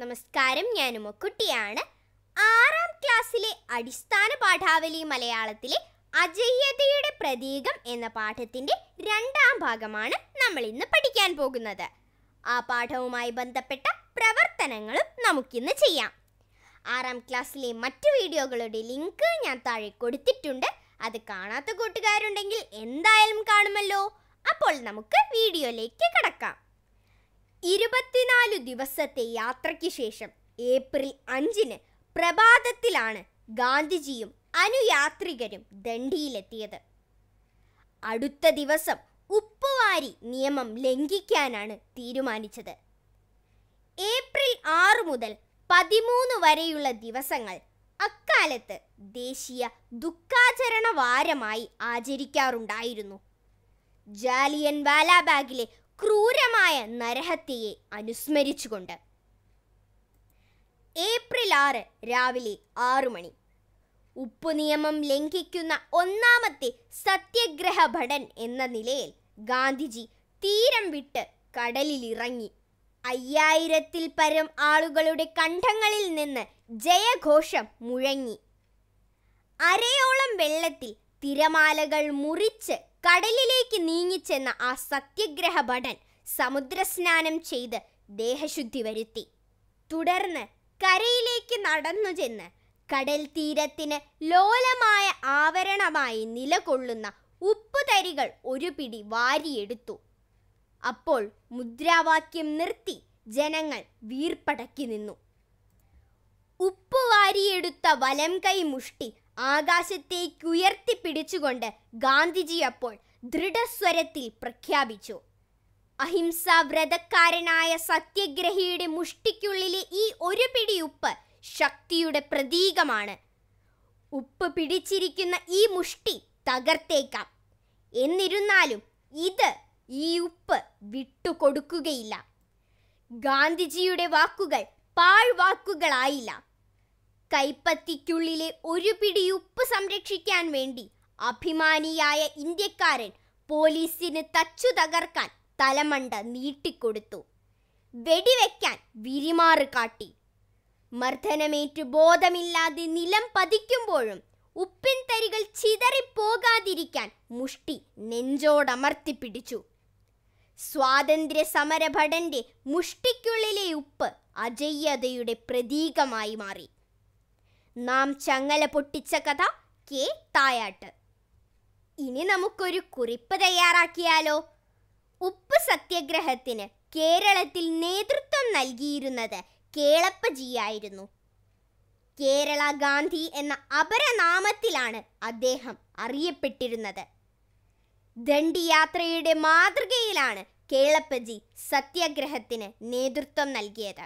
നമസ്കാരം ഞാൻ ഉമ്മക്കുട്ടിയാണ് ആറാം ക്ലാസ്സിലെ അടിസ്ഥാന പാഠാവലി മലയാളത്തിലെ അജയ്യതയുടെ പ്രതീകം എന്ന പാഠത്തിൻ്റെ രണ്ടാം ഭാഗമാണ് നമ്മൾ ഇന്ന് പഠിക്കാൻ പോകുന്നത് ആ പാഠവുമായി ബന്ധപ്പെട്ട പ്രവർത്തനങ്ങളും നമുക്കിന്ന് ചെയ്യാം ആറാം ക്ലാസ്സിലെ മറ്റു വീഡിയോകളുടെ ലിങ്ക് ഞാൻ താഴെ കൊടുത്തിട്ടുണ്ട് അത് കാണാത്ത കൂട്ടുകാരുണ്ടെങ്കിൽ എന്തായാലും കാണുമല്ലോ അപ്പോൾ നമുക്ക് വീഡിയോയിലേക്ക് കടക്കാം ഇരുപത്തിനാല് ദിവസത്തെ യാത്രയ്ക്ക് ശേഷം ഏപ്രിൽ അഞ്ചിന് പ്രഭാതത്തിലാണ് ഗാന്ധിജിയും അനുയാത്രികരും ദണ്ഡിയിലെത്തിയത് അടുത്ത ദിവസം ഉപ്പുവാരി നിയമം ലംഘിക്കാനാണ് തീരുമാനിച്ചത് ഏപ്രിൽ ആറ് മുതൽ പതിമൂന്ന് വരെയുള്ള ദിവസങ്ങൾ അക്കാലത്ത് ദേശീയ ദുഃഖാചരണ വാരമായി ആചരിക്കാറുണ്ടായിരുന്നു ജാലിയൻ വാലാബാഗിലെ ക്രൂരമായ നരഹത്യയെ അനുസ്മരിച്ചുകൊണ്ട് ഏപ്രിൽ ആറ് രാവിലെ ആറു മണി ഉപ്പു നിയമം ലംഘിക്കുന്ന ഒന്നാമത്തെ സത്യഗ്രഹ ഭടൻ എന്ന നിലയിൽ ഗാന്ധിജി തീരം വിട്ട് കടലിൽ ഇറങ്ങി അയ്യായിരത്തിൽ പരം ആളുകളുടെ കണ്ഠങ്ങളിൽ നിന്ന് ജയഘോഷം മുഴങ്ങി അരയോളം വെള്ളത്തിൽ തിരമാലകൾ മുറിച്ച് കടലിലേക്ക് നീങ്ങിച്ചെന്ന ആ സത്യഗ്രഹ ഭടൻ സമുദ്രസ്നാനം ചെയ്ത് ദേഹശുദ്ധി വരുത്തി തുടർന്ന് കരയിലേക്ക് നടന്നു ചെന്ന് കടൽ തീരത്തിന് ലോലമായ ആവരണമായി നിലകൊള്ളുന്ന ഉപ്പുതരികൾ ഒരു പിടി വാരിയെടുത്തു അപ്പോൾ മുദ്രാവാക്യം നിർത്തി ജനങ്ങൾ വീർപ്പടക്കി നിന്നു ഉപ്പുവാരിയെടുത്ത വലം കൈ മുഷ്ടി പിടിച്ചുകൊണ്ട് ഗാന്ധിജി അപ്പോൾ ദൃഢസ്വരത്തിൽ പ്രഖ്യാപിച്ചു അഹിംസാവ്രതക്കാരനായ സത്യഗ്രഹിയുടെ മുഷ്ടിക്കുള്ളിലെ ഈ ഒരു പിടി ഉപ്പ് ശക്തിയുടെ പ്രതീകമാണ് ഉപ്പ് പിടിച്ചിരിക്കുന്ന ഈ മുഷ്ടി തകർത്തേക്കാം എന്നിരുന്നാലും ഇത് ഈ ഉപ്പ് വിട്ടുകൊടുക്കുകയില്ല ഗാന്ധിജിയുടെ വാക്കുകൾ പാഴ്വാക്കുകളായില്ല കൈപ്പത്തിക്കുള്ളിലെ ഒരു പിടി ഉപ്പ് സംരക്ഷിക്കാൻ വേണ്ടി അഭിമാനിയായ ഇന്ത്യക്കാരൻ പോലീസിന് തച്ചു തകർക്കാൻ തലമണ്ട നീട്ടിക്കൊടുത്തു വെടിവെക്കാൻ വിരിമാറ് കാട്ടി മർദ്ദനമേറ്റ് ബോധമില്ലാതെ നിലം പതിക്കുമ്പോഴും ഉപ്പിൻ തരികൾ ചിതറിപ്പോകാതിരിക്കാൻ മുഷ്ടി നെഞ്ചോടമർത്തിപ്പിടിച്ചു സ്വാതന്ത്ര്യ സമരഭടന്റെ മുഷ്ടിക്കുള്ളിലെ ഉപ്പ് അജയ്യതയുടെ പ്രതീകമായി മാറി നാം ചങ്ങല പൊട്ടിച്ച കഥ കെ തായാട്ട് ഇനി നമുക്കൊരു കുറിപ്പ് തയ്യാറാക്കിയാലോ ഉപ്പ് സത്യഗ്രഹത്തിന് കേരളത്തിൽ നേതൃത്വം നൽകിയിരുന്നത് കേളപ്പജിയായിരുന്നു കേരള ഗാന്ധി എന്ന അപരനാമത്തിലാണ് അദ്ദേഹം അറിയപ്പെട്ടിരുന്നത് ദണ്ഡിയാത്രയുടെ മാതൃകയിലാണ് കേളപ്പജി സത്യാഗ്രഹത്തിന് നേതൃത്വം നൽകിയത്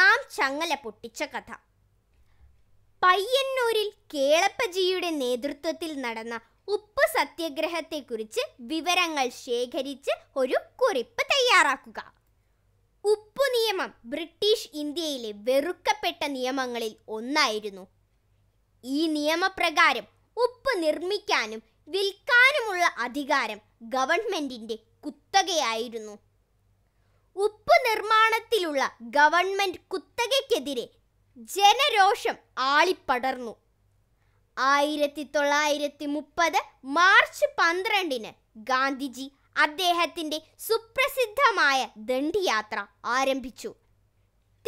നാം ചങ്ങല പൊട്ടിച്ച കഥ പയ്യന്നൂരിൽ കേളപ്പജിയുടെ നേതൃത്വത്തിൽ നടന്ന ഉപ്പ് സത്യാഗ്രഹത്തെക്കുറിച്ച് വിവരങ്ങൾ ശേഖരിച്ച് ഒരു കുറിപ്പ് തയ്യാറാക്കുക ഉപ്പു നിയമം ബ്രിട്ടീഷ് ഇന്ത്യയിലെ വെറുക്കപ്പെട്ട നിയമങ്ങളിൽ ഒന്നായിരുന്നു ഈ നിയമപ്രകാരം ഉപ്പ് നിർമ്മിക്കാനും വിൽക്കാനുമുള്ള അധികാരം ഗവൺമെന്റിന്റെ കുത്തകയായിരുന്നു ഉപ്പ് നിർമ്മാണത്തിലുള്ള ഗവൺമെന്റ് കുത്തകയ്ക്കെതിരെ ജനരോഷം ആളിപ്പടർന്നു ആയിരത്തി തൊള്ളായിരത്തി മുപ്പത് മാർച്ച് പന്ത്രണ്ടിന് ഗാന്ധിജി അദ്ദേഹത്തിന്റെ സുപ്രസിദ്ധമായ ദണ്ഡിയാത്ര ആരംഭിച്ചു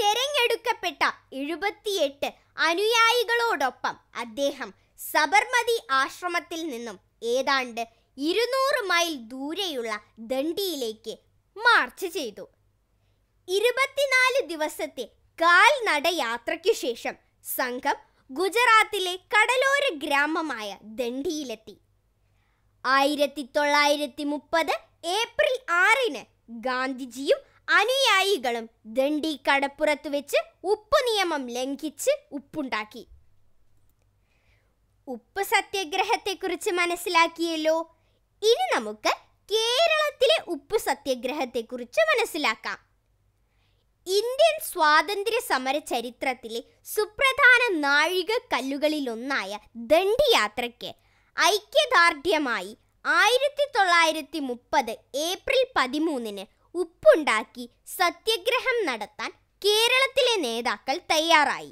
തെരഞ്ഞെടുക്കപ്പെട്ട എഴുപത്തിയെട്ട് അനുയായികളോടൊപ്പം അദ്ദേഹം സബർമതി ആശ്രമത്തിൽ നിന്നും ഏതാണ്ട് ഇരുന്നൂറ് മൈൽ ദൂരെയുള്ള ദണ്ഡിയിലേക്ക് മാർച്ച് ചെയ്തു ഇരുപത്തിനാല് ദിവസത്തെ കാൽനട യാത്രയ്ക്കു ശേഷം സംഘം ഗുജറാത്തിലെ കടലോര ഗ്രാമമായ ദണ്ഡിയിലെത്തി ആയിരത്തി തൊള്ളായിരത്തി മുപ്പത് ഏപ്രിൽ ആറിന് ഗാന്ധിജിയും അനുയായികളും ദണ്ഡി കടപ്പുറത്ത് വെച്ച് ഉപ്പ് നിയമം ലംഘിച്ച് ഉപ്പുണ്ടാക്കി ഉപ്പ് സത്യാഗ്രഹത്തെക്കുറിച്ച് മനസ്സിലാക്കിയല്ലോ ഇനി നമുക്ക് കേരളത്തിലെ ഉപ്പ് സത്യാഗ്രഹത്തെക്കുറിച്ച് മനസ്സിലാക്കാം ഇന്ത്യൻ സ്വാതന്ത്ര്യ സമര ചരിത്രത്തിലെ സുപ്രധാന നാഴിക ദണ്ഡി യാത്രയ്ക്ക് ഐക്യദാർഢ്യമായി ആയിരത്തി തൊള്ളായിരത്തി മുപ്പത് ഏപ്രിൽ പതിമൂന്നിന് ഉപ്പുണ്ടാക്കി സത്യഗ്രഹം നടത്താൻ കേരളത്തിലെ നേതാക്കൾ തയ്യാറായി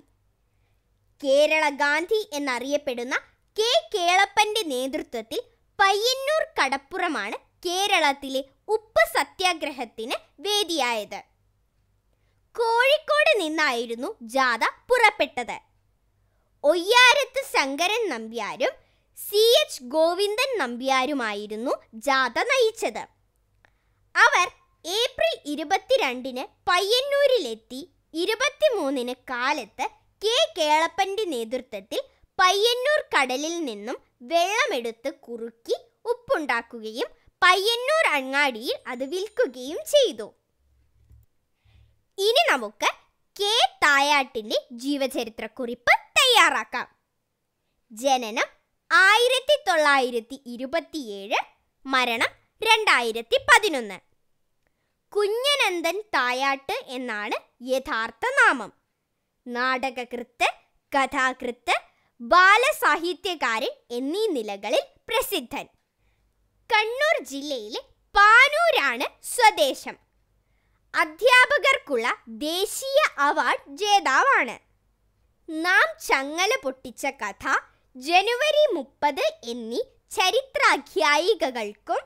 കേരള ഗാന്ധി എന്നറിയപ്പെടുന്ന കെ കേളപ്പന്റെ നേതൃത്വത്തിൽ പയ്യന്നൂർ കടപ്പുറമാണ് കേരളത്തിലെ ഉപ്പ് സത്യാഗ്രഹത്തിന് വേദിയായത് കോഴിക്കോട് നിന്നായിരുന്നു ജാഥ പുറപ്പെട്ടത് ഒയ്യാരത്ത് ശങ്കരൻ നമ്പ്യാരും സി എച്ച് ഗോവിന്ദൻ നമ്പ്യാരുമായിരുന്നു ജാഥ നയിച്ചത് അവർ ഏപ്രിൽ ഇരുപത്തിരണ്ടിന് പയ്യന്നൂരിലെത്തി ഇരുപത്തിമൂന്നിന് കാലത്ത് കെ കേളപ്പൻ്റെ നേതൃത്വത്തിൽ പയ്യന്നൂർ കടലിൽ നിന്നും വെള്ളമെടുത്ത് കുറുക്കി ഉപ്പുണ്ടാക്കുകയും പയ്യന്നൂർ അങ്ങാടിയിൽ അത് വിൽക്കുകയും ചെയ്തു ഇനി നമുക്ക് കെ തായാട്ടിൻ്റെ കുറിപ്പ് തയ്യാറാക്കാം ജനനം ആയിരത്തി തൊള്ളായിരത്തി ഇരുപത്തിയേഴ് മരണം രണ്ടായിരത്തി പതിനൊന്ന് കുഞ്ഞനന്ദൻ തായാട്ട് എന്നാണ് യഥാർത്ഥ നാമം നാടകകൃത്ത് കഥാകൃത്ത് ബാലസാഹിത്യകാരൻ എന്നീ നിലകളിൽ പ്രസിദ്ധൻ കണ്ണൂർ ജില്ലയിലെ പാനൂരാണ് സ്വദേശം അധ്യാപകർക്കുള്ള ദേശീയ അവാർഡ് ജേതാവാണ് നാം ചങ്ങല പൊട്ടിച്ച കഥ ജനുവരി മുപ്പത് എന്നീ ചരിത്രാഖ്യായികകൾക്കും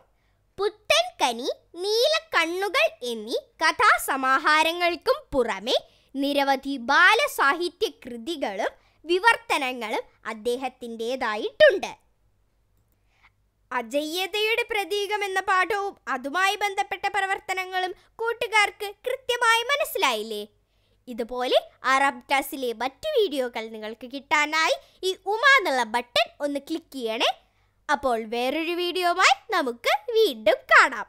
പുത്തൻ കനി നീല കണ്ണുകൾ എന്നീ കഥാസമാഹാരങ്ങൾക്കും പുറമെ നിരവധി ബാലസാഹിത്യ കൃതികളും വിവർത്തനങ്ങളും അദ്ദേഹത്തിൻ്റേതായിട്ടുണ്ട് അജയ്യതയുടെ പ്രതീകം എന്ന പാഠവും അതുമായി ബന്ധപ്പെട്ട പ്രവർത്തനങ്ങളും കൂട്ടുകാർക്ക് കൃത്യമായി മനസ്സിലായില്ലേ ഇതുപോലെ അറബ് ക്ലാസ്സിലെ മറ്റു വീഡിയോകൾ നിങ്ങൾക്ക് കിട്ടാനായി ഈ ഉമ എന്നുള്ള ബട്ടൺ ഒന്ന് ക്ലിക്ക് ചെയ്യണേ അപ്പോൾ വേറൊരു വീഡിയോമായി നമുക്ക് വീണ്ടും കാണാം